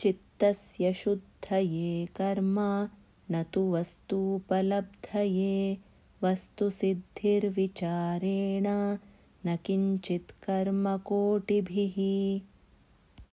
चित्तस्य शुद्धये कर्म न तु वस्तूपलब्धये वस्तुसिद्धिर्विचारेण न किञ्चित्कर्मकोटिभिः